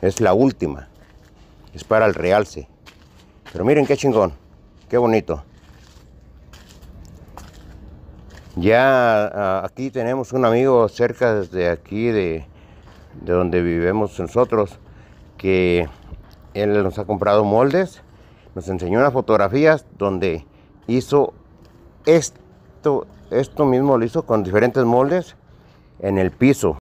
Es la última. Es para el realce. Pero miren qué chingón. Qué bonito. Ya aquí tenemos un amigo cerca de aquí, de, donde vivimos nosotros, que él nos ha comprado moldes. Nos enseñó unas fotografías donde hizo esto, esto mismo lo hizo con diferentes moldes en el piso.